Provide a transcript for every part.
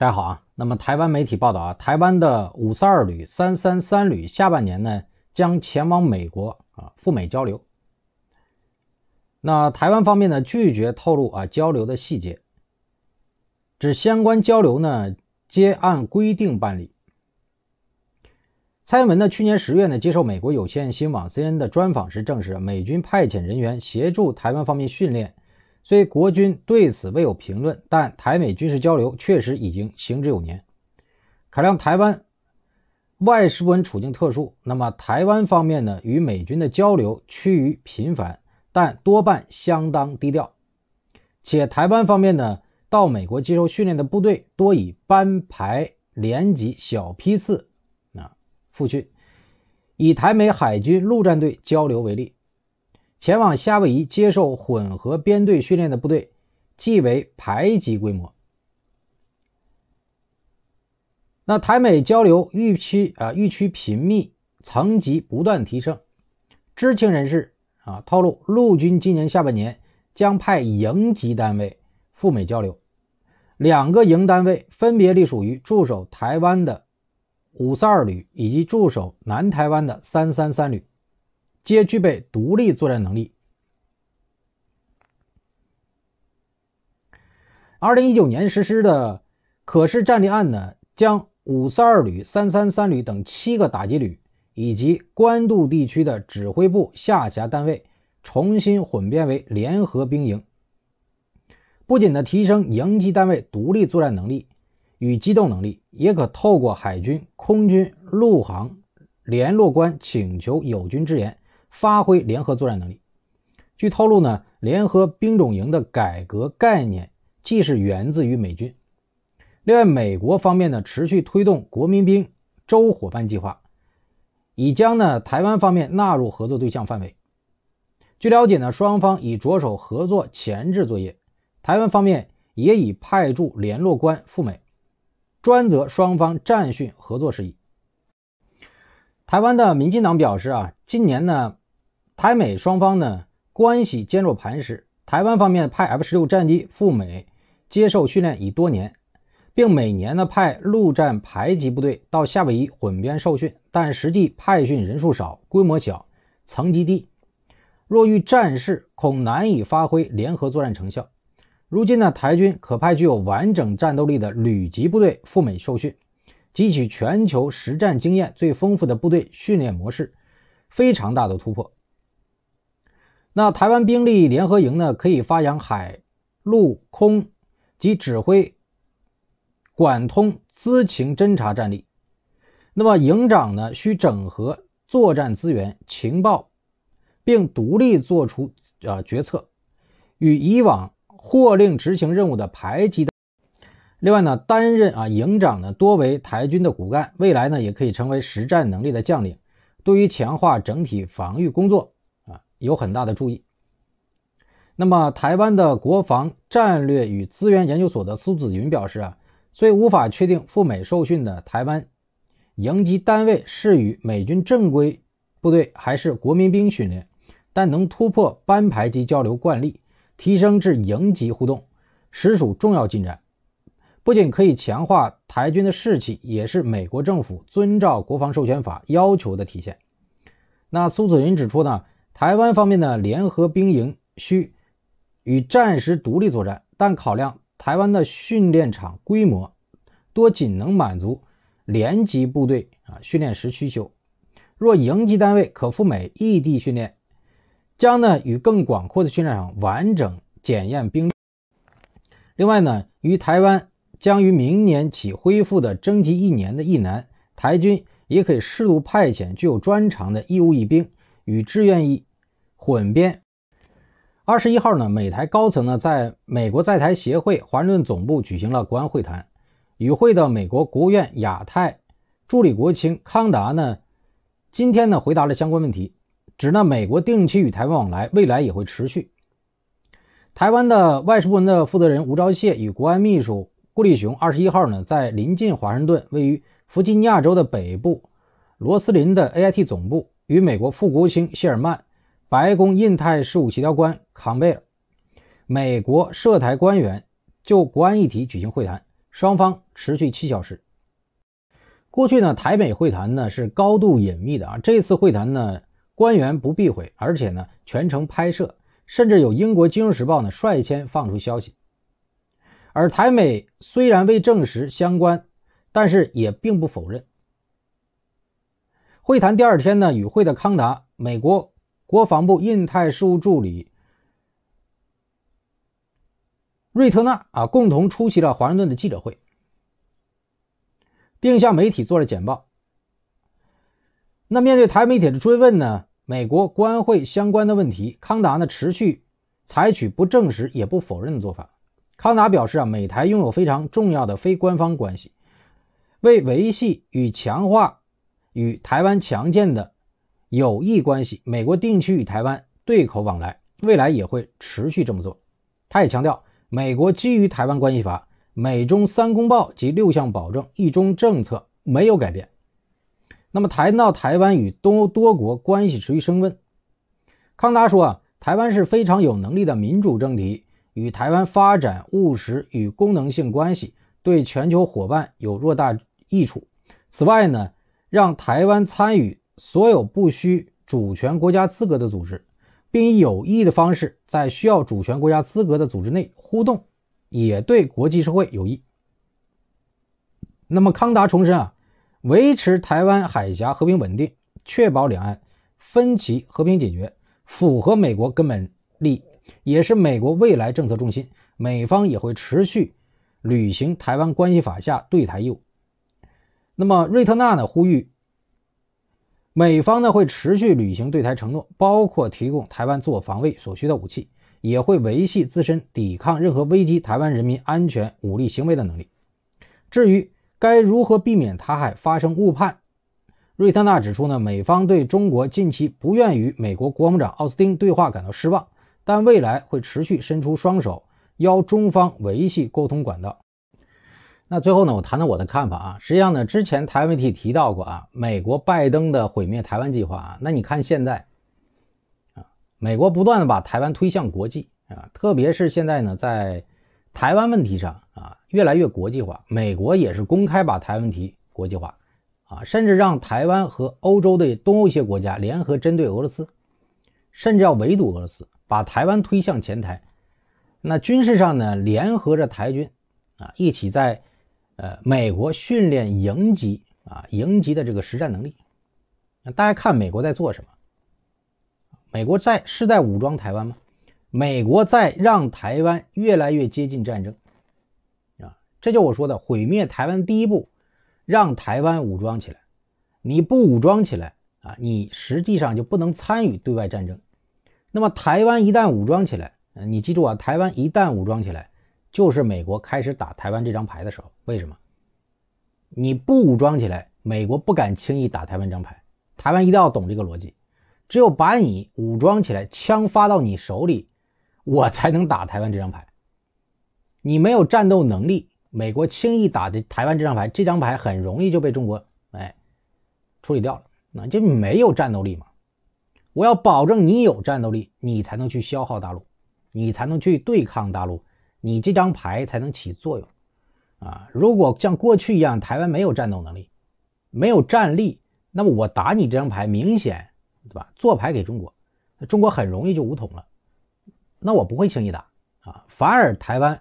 大家好啊，那么台湾媒体报道啊，台湾的五十二旅、三三三旅下半年呢将前往美国啊赴美交流。那台湾方面呢拒绝透露啊交流的细节，指相关交流呢皆按规定办理。蔡英文呢去年十月呢接受美国有线新闻网 CN n 的专访时证实，美军派遣人员协助台湾方面训练。虽国军对此未有评论，但台美军事交流确实已经行之有年。考量台湾外事部门处境特殊，那么台湾方面呢，与美军的交流趋于频繁，但多半相当低调。且台湾方面呢，到美国接受训练的部队多以班排连级小批次啊赴训。以台美海军陆战队交流为例。前往夏威夷接受混合编队训练的部队，即为排级规模。那台美交流预期啊预期频密，层级不断提升。知情人士啊透露，陆军今年下半年将派营级单位赴美交流，两个营单位分别隶属于驻守台湾的五四二旅以及驻守南台湾的三三三旅。皆具备独立作战能力。二零一九年实施的可视战例案呢，将五三二旅、三三三旅等七个打击旅以及官渡地区的指挥部下辖单位重新混编为联合兵营。不仅呢提升营级单位独立作战能力与机动能力，也可透过海军、空军、陆航联络官请求友军支援。发挥联合作战能力。据透露呢，联合兵种营的改革概念既是源自于美军。另外，美国方面呢持续推动国民兵州伙伴计划，已将呢台湾方面纳入合作对象范围。据了解呢，双方已着手合作前置作业，台湾方面也已派驻联络官赴美，专责双方战训合作事宜。台湾的民进党表示啊，今年呢。台美双方呢关系坚若磐石。台湾方面派 F 十六战机赴美接受训练已多年，并每年呢派陆战排级部队到夏威夷混编受训，但实际派训人数少，规模小，层级低。若遇战事，恐难以发挥联合作战成效。如今呢，台军可派具有完整战斗力的旅级部队赴美受训，汲取全球实战经验最丰富的部队训练模式，非常大的突破。那台湾兵力联合营呢，可以发扬海、陆、空及指挥、管通、资情、侦察战力。那么营长呢，需整合作战资源、情报，并独立做出啊决策。与以往获令执行任务的排级的，另外呢，担任啊营长呢，多为台军的骨干，未来呢也可以成为实战能力的将领，对于强化整体防御工作。有很大的注意。那么，台湾的国防战略与资源研究所的苏子云表示：“啊，虽无法确定赴美受训的台湾营级单位是与美军正规部队还是国民兵训练，但能突破班排级交流惯例，提升至营级互动，实属重要进展。不仅可以强化台军的士气，也是美国政府遵照国防授权法要求的体现。”那苏子云指出呢？台湾方面呢，联合兵营需与战时独立作战，但考量台湾的训练场规模多仅能满足连级部队啊训练时需求。若营级单位可赴美异地训练，将呢与更广阔的训练场完整检验兵另外呢，于台湾将于明年起恢复的征集一年的役男，台军也可以适度派遣具有专长的义务役兵与志愿役。混编。二十一号呢，美台高层呢在美国在台协会华盛顿总部举行了国安会谈。与会的美国国务院亚太助理国卿康达呢，今天呢回答了相关问题，指呢美国定期与台湾往来，未来也会持续。台湾的外事部门的负责人吴钊燮与国安秘书顾立雄二十一号呢，在临近华盛顿、位于弗吉尼亚州的北部罗斯林的 AIT 总部，与美国副国务卿谢尔曼。白宫印太事务协调官康贝尔，美国涉台官员就国安议题举行会谈，双方持续七小时。过去呢，台美会谈呢是高度隐秘的啊，这次会谈呢官员不避讳，而且呢全程拍摄，甚至有英国《金融时报》呢率先放出消息。而台美虽然未证实相关，但是也并不否认。会谈第二天呢，与会的康达美国。国防部印太事务助理瑞特纳啊，共同出席了华盛顿的记者会，并向媒体做了简报。那面对台媒体的追问呢，美国官会相关的问题，康达呢持续采取不证实也不否认的做法。康达表示啊，美台拥有非常重要的非官方关系，为维系与强化与台湾强健的。友谊关系，美国定期与台湾对口往来，未来也会持续这么做。他也强调，美国基于台湾关系法、美中三公报及六项保证一中政策没有改变。那么，谈到台湾与东欧多国关系持续升温，康达说啊，台湾是非常有能力的民主政体，与台湾发展务实与功能性关系，对全球伙伴有偌大益处。此外呢，让台湾参与。所有不需主权国家资格的组织，并以有益的方式在需要主权国家资格的组织内互动，也对国际社会有益。那么康达重申啊，维持台湾海峡和平稳定，确保两岸分歧和平解决，符合美国根本利益，也是美国未来政策重心。美方也会持续履行《台湾关系法》下对台义务。那么瑞特纳呢呼吁。美方呢会持续履行对台承诺，包括提供台湾自我防卫所需的武器，也会维系自身抵抗任何危及台湾人民安全武力行为的能力。至于该如何避免台海发生误判，瑞特纳指出呢，美方对中国近期不愿与美国国务长奥斯汀对话感到失望，但未来会持续伸出双手，邀中方维系沟通管道。那最后呢，我谈谈我的看法啊。实际上呢，之前台湾问题提到过啊，美国拜登的毁灭台湾计划啊。那你看现在，啊，美国不断的把台湾推向国际啊，特别是现在呢，在台湾问题上啊，越来越国际化。美国也是公开把台湾问题国际化啊，甚至让台湾和欧洲的东欧一些国家联合针对俄罗斯，甚至要围堵俄罗斯，把台湾推向前台。那军事上呢，联合着台军啊，一起在。呃，美国训练营级啊，营级的这个实战能力，那大家看美国在做什么？美国在是在武装台湾吗？美国在让台湾越来越接近战争啊！这就我说的，毁灭台湾第一步，让台湾武装起来。你不武装起来啊，你实际上就不能参与对外战争。那么台湾一旦武装起来，你记住啊，台湾一旦武装起来。就是美国开始打台湾这张牌的时候，为什么？你不武装起来，美国不敢轻易打台湾这张牌。台湾一定要懂这个逻辑：只有把你武装起来，枪发到你手里，我才能打台湾这张牌。你没有战斗能力，美国轻易打的台湾这张牌，这张牌很容易就被中国哎处理掉了。那就没有战斗力嘛？我要保证你有战斗力，你才能去消耗大陆，你才能去对抗大陆。你这张牌才能起作用，啊！如果像过去一样，台湾没有战斗能力，没有战力，那么我打你这张牌，明显对吧？做牌给中国，中国很容易就武统了。那我不会轻易打啊，反而台湾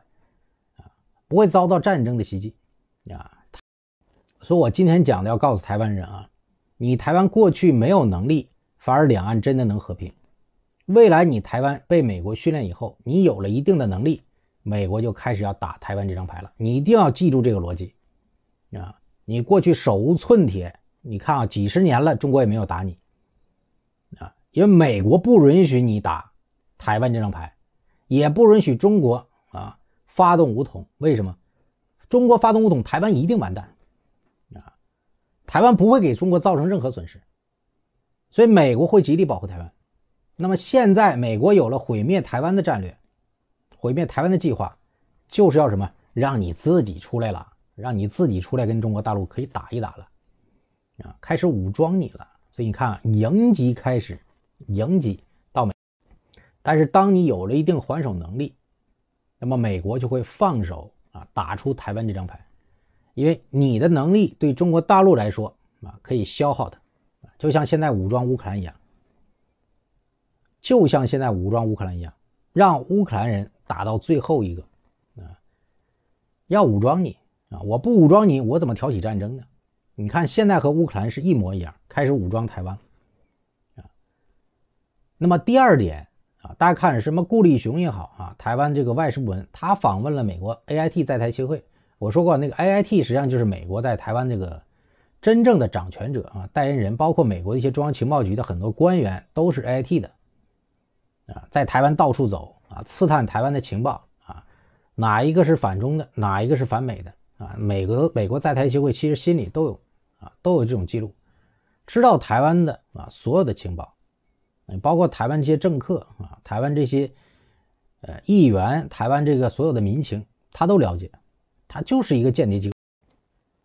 啊不会遭到战争的袭击啊。所以，我今天讲的要告诉台湾人啊，你台湾过去没有能力，反而两岸真的能和平。未来你台湾被美国训练以后，你有了一定的能力。美国就开始要打台湾这张牌了，你一定要记住这个逻辑啊！你过去手无寸铁，你看啊，几十年了，中国也没有打你啊，因为美国不允许你打台湾这张牌，也不允许中国啊发动武统。为什么？中国发动武统，台湾一定完蛋啊！台湾不会给中国造成任何损失，所以美国会极力保护台湾。那么现在，美国有了毁灭台湾的战略。毁灭台湾的计划，就是要什么？让你自己出来了，让你自己出来跟中国大陆可以打一打了，啊，开始武装你了。所以你看，迎级开始，迎级到美，但是当你有了一定还手能力，那么美国就会放手啊，打出台湾这张牌，因为你的能力对中国大陆来说啊，可以消耗它，就像现在武装乌克兰一样，就像现在武装乌克兰一样，让乌克兰人。打到最后一个，啊，要武装你啊！我不武装你，我怎么挑起战争呢？你看现在和乌克兰是一模一样，开始武装台湾啊。那么第二点啊，大家看什么？顾立雄也好啊，台湾这个外事部门，他访问了美国 A I T 在台协会。我说过，那个 A I T 实际上就是美国在台湾这个真正的掌权者啊，代言人，包括美国一些中央情报局的很多官员都是 A I T 的，啊，在台湾到处走。啊，刺探台湾的情报啊，哪一个是反中的，哪一个是反美的啊？美国美国在台协会其实心里都有啊，都有这种记录，知道台湾的啊所有的情报，包括台湾这些政客啊，台湾这些呃议员，台湾这个所有的民情，他都了解，他就是一个间谍机构。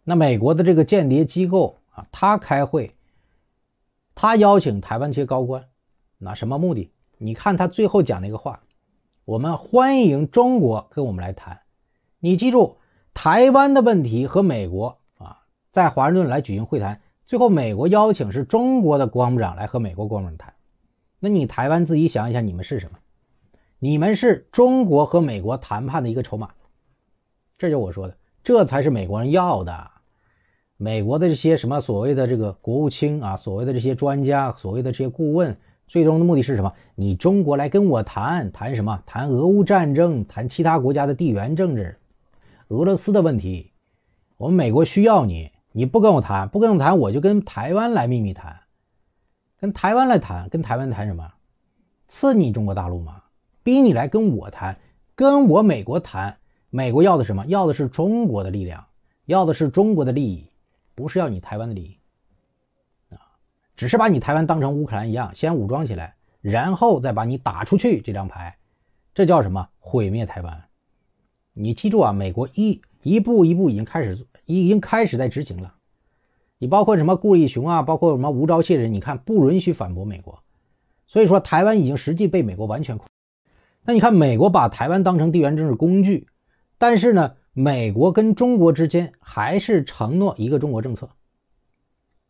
那美国的这个间谍机构啊，他开会，他邀请台湾这些高官，那什么目的？你看他最后讲那个话。我们欢迎中国跟我们来谈，你记住，台湾的问题和美国啊，在华盛顿来举行会谈，最后美国邀请是中国的国防部长来和美国国防部长谈。那你台湾自己想一想，你们是什么？你们是中国和美国谈判的一个筹码，这就是我说的，这才是美国人要的。美国的这些什么所谓的这个国务卿啊，所谓的这些专家，所谓的这些顾问。最终的目的是什么？你中国来跟我谈谈什么？谈俄乌战争，谈其他国家的地缘政治，俄罗斯的问题。我们美国需要你，你不跟我谈，不跟我谈，我就跟台湾来秘密谈，跟台湾来谈，跟台湾谈什么？刺你中国大陆吗？逼你来跟我谈，跟我美国谈。美国要的什么？要的是中国的力量，要的是中国的利益，不是要你台湾的利益。只是把你台湾当成乌克兰一样，先武装起来，然后再把你打出去这张牌，这叫什么？毁灭台湾！你记住啊，美国一一步一步已经开始，已经开始在执行了。你包括什么顾立雄啊，包括什么吴钊燮人，你看不允许反驳美国。所以说，台湾已经实际被美国完全控。那你看，美国把台湾当成地缘政治工具，但是呢，美国跟中国之间还是承诺一个中国政策。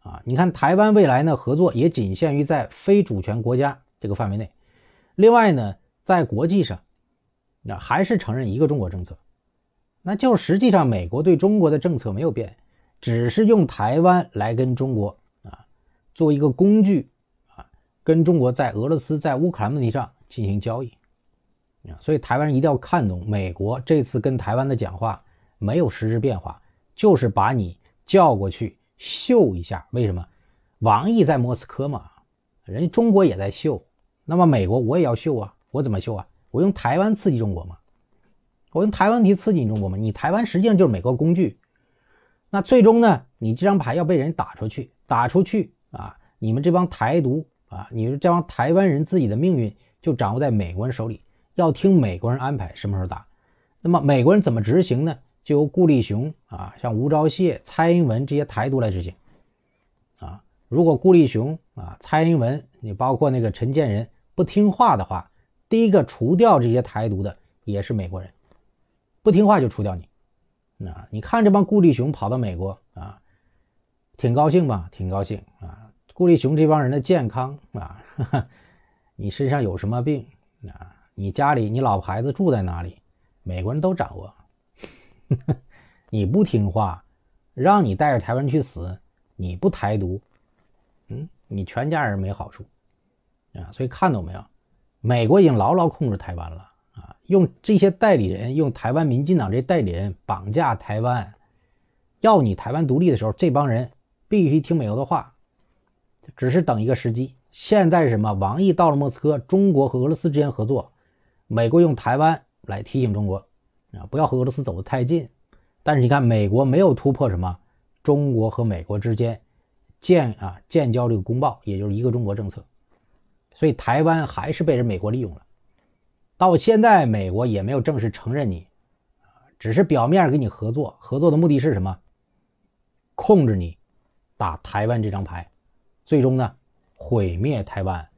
啊，你看台湾未来呢，合作也仅限于在非主权国家这个范围内。另外呢，在国际上，那还是承认一个中国政策。那就实际上，美国对中国的政策没有变，只是用台湾来跟中国啊做一个工具啊，跟中国在俄罗斯、在乌克兰问题上进行交易啊。所以台湾人一定要看懂，美国这次跟台湾的讲话没有实质变化，就是把你叫过去。秀一下，为什么？王毅在莫斯科嘛，人家中国也在秀，那么美国我也要秀啊，我怎么秀啊？我用台湾刺激中国嘛？我用台湾问题刺激你中国嘛？你台湾实际上就是美国工具，那最终呢？你这张牌要被人打出去，打出去啊！你们这帮台独啊，你们这帮台湾人自己的命运就掌握在美国人手里，要听美国人安排什么时候打。那么美国人怎么执行呢？就由顾立雄啊，像吴钊燮、蔡英文这些台独来执行啊。如果顾立雄啊、蔡英文，你包括那个陈建仁不听话的话，第一个除掉这些台独的也是美国人。不听话就除掉你。啊，你看这帮顾立雄跑到美国啊，挺高兴吧？挺高兴啊。顾立雄这帮人的健康啊，你身上有什么病啊？你家里、你老婆孩子住在哪里？美国人都掌握。你不听话，让你带着台湾去死，你不台独，嗯，你全家人没好处啊。所以看到没有，美国已经牢牢控制台湾了啊！用这些代理人，用台湾民进党这代理人绑架台湾，要你台湾独立的时候，这帮人必须听美国的话，只是等一个时机。现在什么？王毅到了莫斯科，中国和俄罗斯之间合作，美国用台湾来提醒中国。啊，不要和俄罗斯走得太近，但是你看，美国没有突破什么，中国和美国之间建啊建交这个公报，也就是一个中国政策，所以台湾还是被人美国利用了。到现在，美国也没有正式承认你，只是表面跟你合作，合作的目的是什么？控制你，打台湾这张牌，最终呢，毁灭台湾。